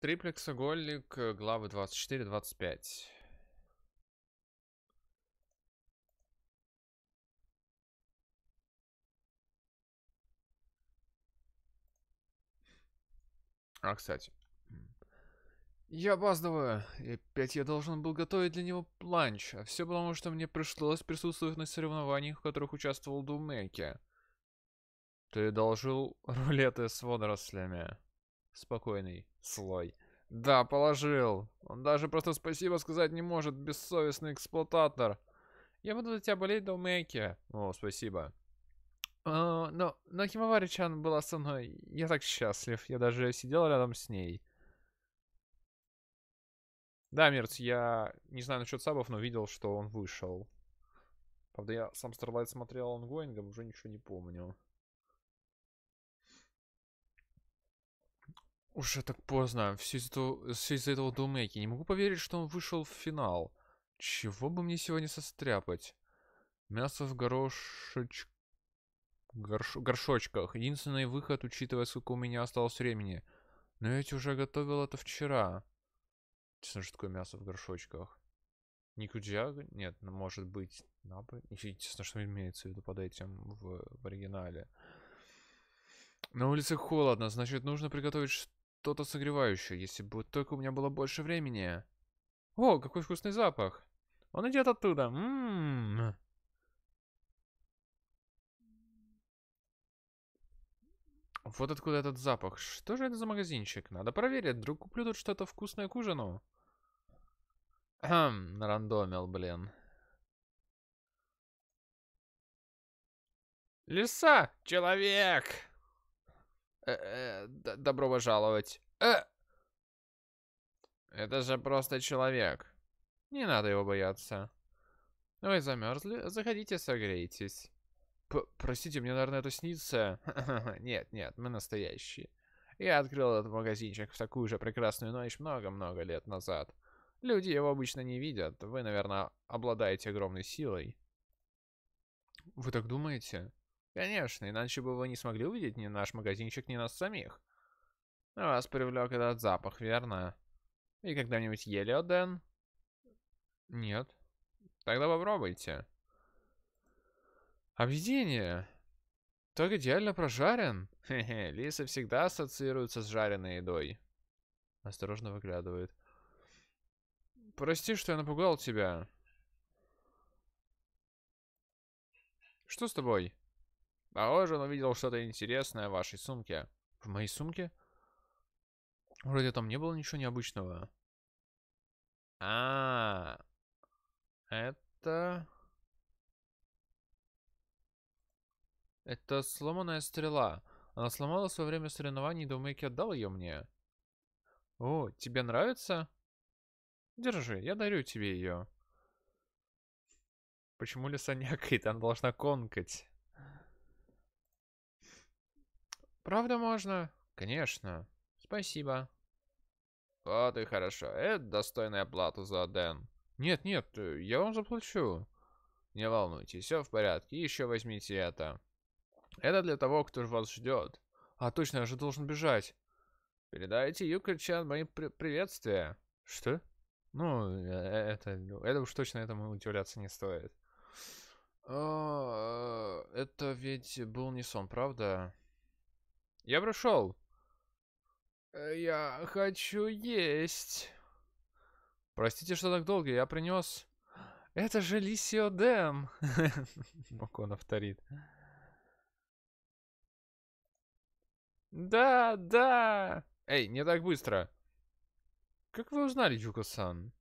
Триплексоголик, э, главы 24-25. А, кстати. Я опаздываю, и опять я должен был готовить для него ланч, а все потому, что мне пришлось присутствовать на соревнованиях, в которых участвовал Думеки. Ты должил рулеты с водорослями. Спокойный. Слой. Да, положил. Он даже просто спасибо сказать не может, бессовестный эксплуататор. Я буду за тебя болеть до Мэки. О, спасибо. А, но, но Химавари-чан была со мной. Я так счастлив. Я даже сидел рядом с ней. Да, Мерц, я не знаю насчет сабов, но видел, что он вышел. Правда, я сам Starlight смотрел онгоингом, уже ничего не помню. Уже так поздно. Все э, из-за этого, все из этого Думейки. Не могу поверить, что он вышел в финал. Чего бы мне сегодня состряпать? Мясо в горошеч... горш... горшочках. Единственный выход, учитывая, сколько у меня осталось времени. Но я ведь уже готовил это вчера. Честно, что такое мясо в горшочках? Никуджиага? Нет, ну, может быть, Набы? Честно, что имеется в виду под этим в, в оригинале. На улице холодно, значит, нужно приготовить что-то согревающее, если бы только у меня было больше времени. О, какой вкусный запах. Он идет оттуда. Ммм. Вот откуда этот запах. Что же это за магазинчик? Надо проверить. Вдруг куплю тут что-то вкусное к ужину. Хм, рандомил, блин. Лиса! Человек! Э, э, добро пожаловать. Э! Это же просто человек. Не надо его бояться. Вы замерзли? Заходите, согрейтесь. П Простите, мне, наверное, это снится. нет, нет, мы настоящие. Я открыл этот магазинчик в такую же прекрасную ночь много-много лет назад. Люди его обычно не видят. Вы, наверное, обладаете огромной силой. Вы так думаете? Конечно, иначе бы вы не смогли увидеть ни наш магазинчик, ни нас самих. Вас привлек этот запах, верно? И когда-нибудь ели Оден? Нет. Тогда попробуйте. Объедение. Так идеально прожарен. Хе-хе, лисы всегда ассоциируются с жареной едой. Осторожно выглядывает. Прости, что я напугал тебя. Что с тобой? Похоже, он увидел что-то интересное в вашей сумке. В моей сумке? Вроде там не было ничего необычного. А, -а, -а. это... Это сломанная стрела. Она сломалась во время соревнований, Доумейки отдал ее мне. О, тебе нравится? Держи, я дарю тебе ее. Почему лиса не акает? Она должна конкать. Правда можно? Конечно. Спасибо. Вот и хорошо. Это достойная плата за Дэн. Нет, нет, э, я вам заплачу. Не волнуйтесь, все в порядке. Еще возьмите это. Это для того, кто вас ждет. А точно, я же должен бежать. Передайте Юка мои при приветствия. Что? Ну, э, э, это, ну, это уж точно этому удивляться не стоит. А, это ведь был не сон, правда? Я прошел. Э, я хочу есть. Простите, что так долго. Я принес... Это же Лисио Дэм. Макон повторит. Да, да. Эй, не так быстро. Как вы узнали, Юка-сан?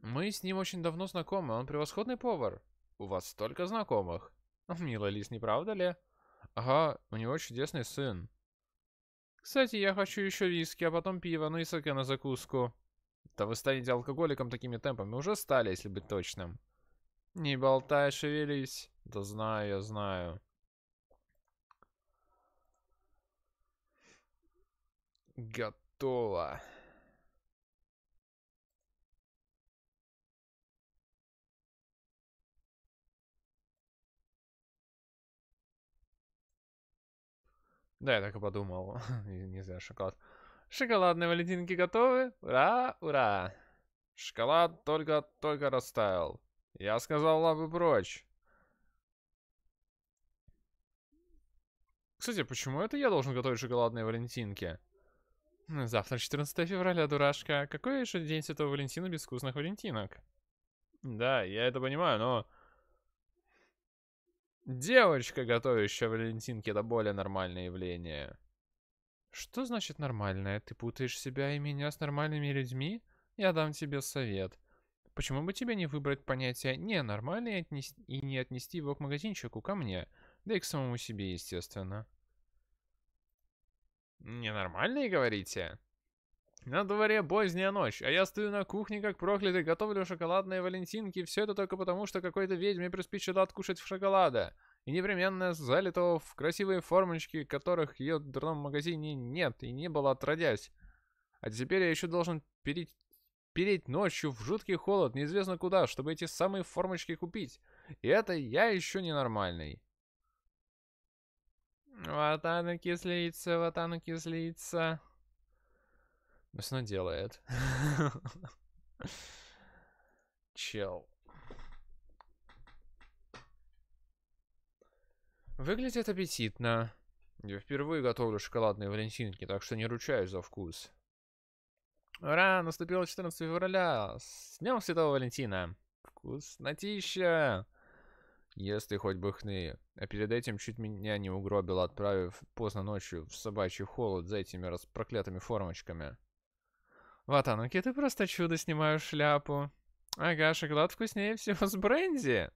Мы с ним очень давно знакомы. Он превосходный повар. У вас столько знакомых. Мило, Лис, не правда ли? Ага, у него чудесный сын. Кстати, я хочу еще виски, а потом пиво, ну и саке на закуску. Да вы станете алкоголиком такими темпами. Уже стали, если быть точным. Не болтай, шевелись. Да знаю, я знаю. Готово. Да, я так и подумал. не знаю, шоколад. Шоколадные валентинки готовы? Ура, ура. Шоколад только-только растаял. Я сказал лапы прочь. Кстати, почему это я должен готовить шоколадные валентинки? Завтра 14 февраля, дурашка. Какой еще день Святого Валентина без вкусных валентинок? Да, я это понимаю, но... Девочка, готовящая Валентинки, это более нормальное явление. Что значит нормальное? Ты путаешь себя и меня с нормальными людьми? Я дам тебе совет. Почему бы тебе не выбрать понятие «ненормальный» и не отнести его к магазинчику, ко мне? Да и к самому себе, естественно. Ненормальные, говорите? На дворе поздняя ночь, а я стою на кухне, как проклятый, готовлю шоколадные валентинки, все это только потому, что какой-то ведьме приспичило откушать в шоколада. И непременно залитого в красивые формочки, которых ее в ее дурном магазине нет и не было отродясь. А теперь я еще должен перейти переть ночью в жуткий холод неизвестно куда, чтобы эти самые формочки купить. И это я еще ненормальный. Вот оно кислится, вот оно кислится. Но все равно делает. Чел. Выглядит аппетитно. Я впервые готовлю шоколадные валентинки, так что не ручаюсь за вкус. Ура, наступило 14 февраля. С Днем Святого Валентина. Вкуснотища. ты хоть бы А перед этим чуть меня не угробил, отправив поздно ночью в собачий холод за этими проклятыми формочками. Ватануки, ты просто чудо, снимаю шляпу. Ага, шоколад вкуснее всего с бренди.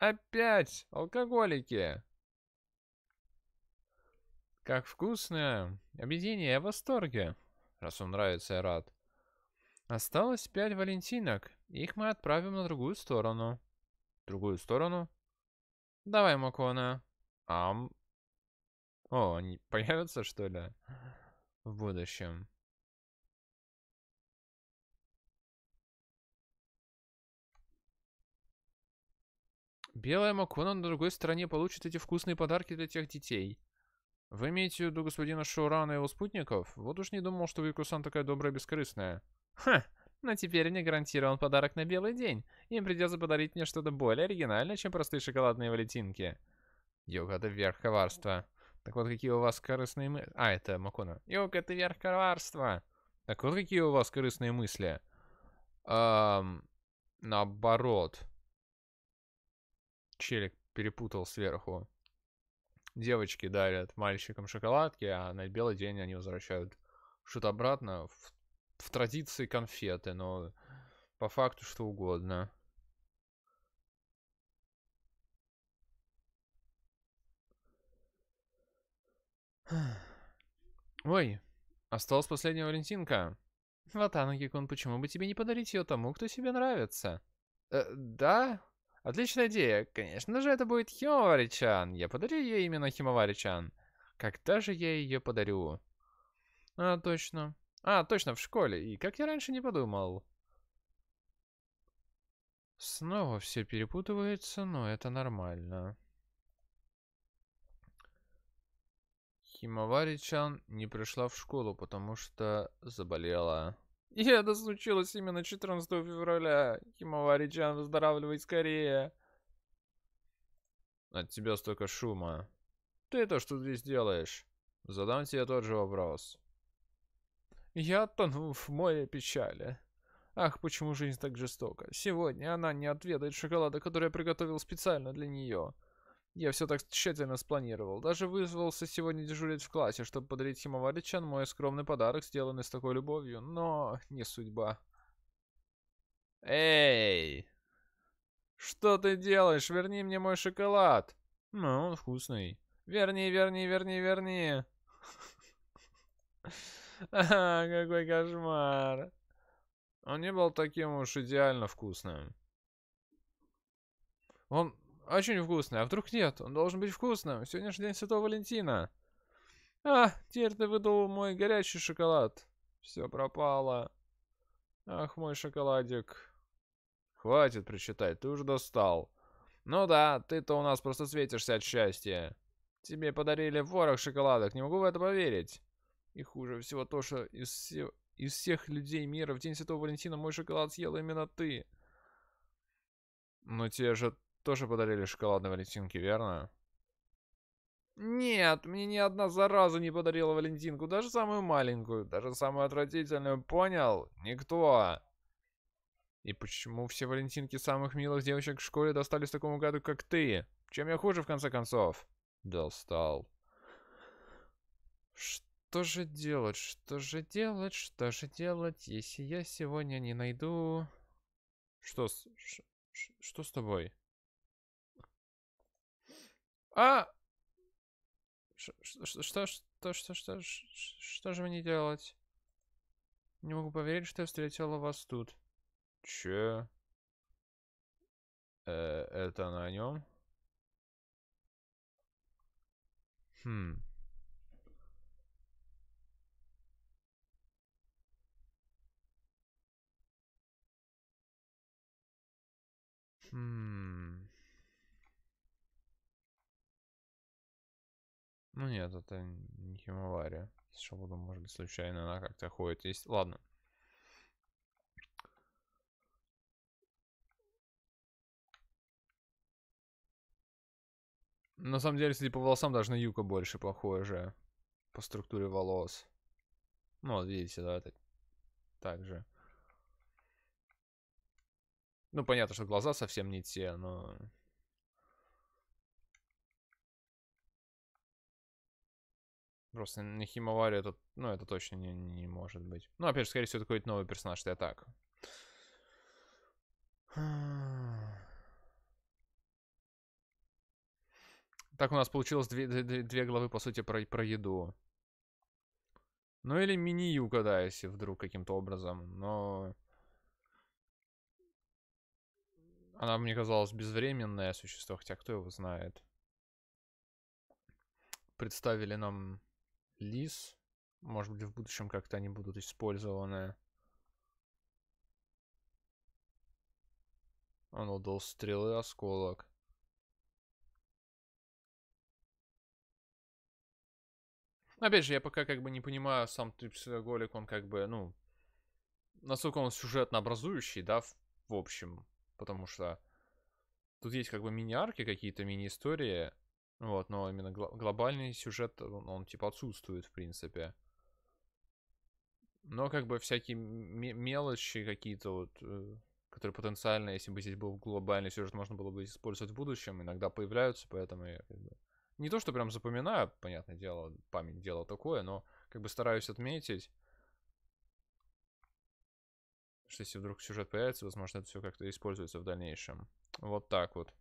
Опять алкоголики. Как вкусно. Объедение, я в восторге. Раз он нравится, я рад. Осталось пять валентинок. Их мы отправим на другую сторону. Другую сторону? Давай, Макона. Ам. О, они появятся, что ли? В будущем. Белая Макона на другой стороне получит эти вкусные подарки для тех детей. Вы имеете в виду господина Шоурана и его спутников? Вот уж не думал, что Викусан такая добрая и бескорыстная. Ха! Но теперь мне гарантирован подарок на белый день. Им придется подарить мне что-то более оригинальное, чем простые шоколадные валентинки. Йога, а, это верх коварства. Так вот, какие у вас корыстные мысли... А, это Макона. Йога, это верх коварства. Так вот, какие у вас корыстные мысли. Эм... Наоборот челик перепутал сверху. Девочки дарят мальчикам шоколадки, а на белый день они возвращают что-то обратно в, в традиции конфеты, но по факту что угодно. Ой, осталась последняя Валентинка. Ватана Гекон, почему бы тебе не подарить ее тому, кто тебе нравится? Э, да, Отличная идея. Конечно же, это будет Химовари-чан. Я подарю ей именно Химовари-чан. Когда же я ее подарю? А, точно. А, точно, в школе. И как я раньше не подумал. Снова все перепутывается, но это нормально. Химовари-чан не пришла в школу, потому что заболела. И это случилось именно 14 февраля. Химоваричан, выздоравливай скорее. От тебя столько шума. Ты это что здесь делаешь? Задам тебе тот же вопрос. Я тону в море печали. Ах, почему жизнь так жестока? Сегодня она не отведает шоколада, который я приготовил специально для нее. Я все так тщательно спланировал. Даже вызвался сегодня дежурить в классе, чтобы подарить Химоваричан мой скромный подарок, сделанный с такой любовью. Но не судьба. Эй! Что ты делаешь? Верни мне мой шоколад. Ну, он вкусный. Верни, верни, верни, верни. какой кошмар. Он не был таким уж идеально вкусным. Он а что невкусное? А вдруг нет? Он должен быть вкусным. Сегодняшний день Святого Валентина. А, теперь ты выдал мой горячий шоколад. Все пропало. Ах, мой шоколадик. Хватит причитать, ты уже достал. Ну да, ты-то у нас просто светишься от счастья. Тебе подарили ворох шоколадок, не могу в это поверить. И хуже всего то, что из, все... из всех людей мира в День Святого Валентина мой шоколад съел именно ты. Но те же тоже подарили шоколадные валентинки, верно? Нет, мне ни одна зараза не подарила валентинку, даже самую маленькую, даже самую отвратительную, понял? Никто. И почему все валентинки самых милых девочек в школе достались такому гаду, как ты? Чем я хуже, в конце концов? Достал. Что же делать, что же делать, что же делать, если я сегодня не найду... Что с... ш, что с тобой? А! Что, что, что, что, что, что же мне делать? Не могу поверить, что я встретила вас тут. Че? Э, это на нем? Хм. Хм. Ну нет, это не химовария. Что буду, может быть, случайно она как-то ходит. Есть. Ладно. На самом деле, если по волосам даже на Юка больше похоже же. По структуре волос. Ну, вот видите, да, это так же. Ну, понятно, что глаза совсем не те, но Просто на Химоваре это, ну, это точно не, не может быть. Ну, опять же, скорее всего, какой-то новый персонаж, я так. Так у нас получилось две, две, две главы, по сути, про, про еду. Ну или мини-юга, да, если вдруг каким-то образом, но... Она мне казалась безвременное существо, хотя кто его знает. Представили нам лис. Может быть, в будущем как-то они будут использованы. Он удал стрелы осколок. Опять же, я пока как бы не понимаю, сам Трипсиголик, он как бы, ну, насколько он сюжетно образующий, да, в, в общем. Потому что тут есть как бы мини-арки какие-то, мини-истории. Вот, но именно гл глобальный сюжет, он, он типа отсутствует, в принципе. Но как бы всякие мелочи какие-то вот, э, которые потенциально, если бы здесь был глобальный сюжет, можно было бы использовать в будущем, иногда появляются, поэтому я как бы... Не то, что прям запоминаю, понятное дело, память дело такое, но как бы стараюсь отметить, что если вдруг сюжет появится, возможно, это все как-то используется в дальнейшем. Вот так вот.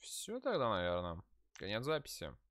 Все тогда, наверное. Конец записи.